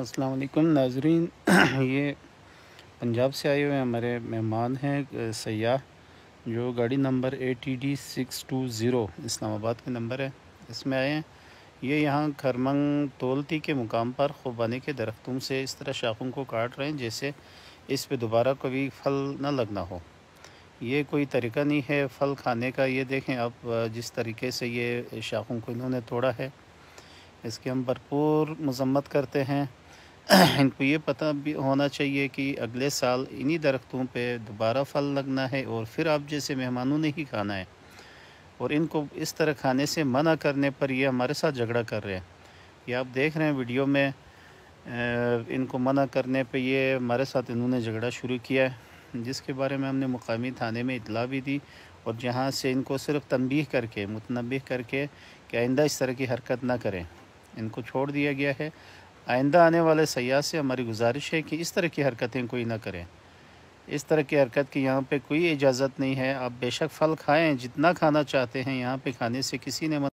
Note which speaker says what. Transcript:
Speaker 1: असलकम नाजरीन ये पंजाब से आए हुए हमारे मेहमान हैं सयाह जो गाड़ी number A T D six two zero Islamabad के नंबर है इसमें आए हैं ये यहाँ खरमंग तोलती के मुकाम पर खुबानी के दरख्तों से इस तरह शाखों को काट रहे हैं जैसे इस पे दोबारा कभी फल न लगना हो ये कोई तरीका नहीं है फल खाने का ये देखें आप जिस तरीके से ये शाखों को इन्होंने तोड़ा है इसकी हम भरपूर मजम्मत करते हैं इनको ये पता भी होना चाहिए कि अगले साल इन्हीं दरख्तों पे दोबारा फल लगना है और फिर आप जैसे मेहमानों ने ही खाना है और इनको इस तरह खाने से मना करने पर ये हमारे साथ झगड़ा कर रहे हैं ये आप देख रहे हैं वीडियो में इनको मना करने पे ये हमारे साथ इन्होंने झगड़ा शुरू किया है जिसके बारे में हमने मुकामी थाने में इतला भी दी और जहाँ से इनको सिर्फ तनबीह करके मुतनबी करके कि आइंदा इस तरह की हरकत ना करें इनको छोड़ दिया गया है आइंदा आने वाले सयाह से हमारी गुजारिश है कि इस तरह की हरकतें कोई ना करें इस तरह की हरकत की यहाँ पे कोई इजाज़त नहीं है आप बेशक फल खाएं जितना खाना चाहते हैं यहाँ पे खाने से किसी ने मत